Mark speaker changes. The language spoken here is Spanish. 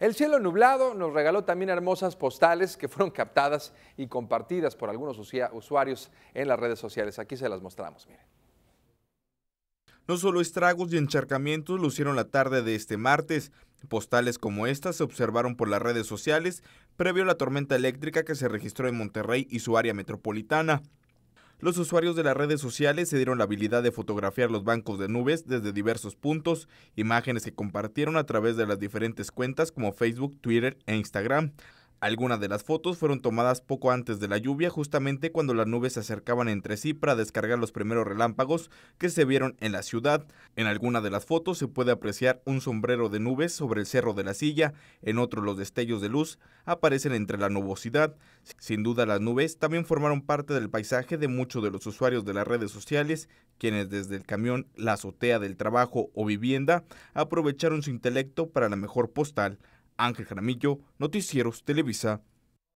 Speaker 1: El cielo nublado nos regaló también hermosas postales que fueron captadas y compartidas por algunos usuarios en las redes sociales. Aquí se las mostramos, miren.
Speaker 2: No solo estragos y encharcamientos lucieron la tarde de este martes, Postales como estas se observaron por las redes sociales previo a la tormenta eléctrica que se registró en Monterrey y su área metropolitana los usuarios de las redes sociales se dieron la habilidad de fotografiar los bancos de nubes desde diversos puntos, imágenes que compartieron a través de las diferentes cuentas como Facebook, Twitter e Instagram. Algunas de las fotos fueron tomadas poco antes de la lluvia, justamente cuando las nubes se acercaban entre sí para descargar los primeros relámpagos que se vieron en la ciudad. En alguna de las fotos se puede apreciar un sombrero de nubes sobre el cerro de la silla, en otro los destellos de luz aparecen entre la nubosidad. Sin duda las nubes también formaron parte del paisaje de muchos de los usuarios de las redes sociales, quienes desde el camión, la azotea del trabajo o vivienda aprovecharon su intelecto para la mejor postal. Ángel Jaramillo, Noticieros Televisa.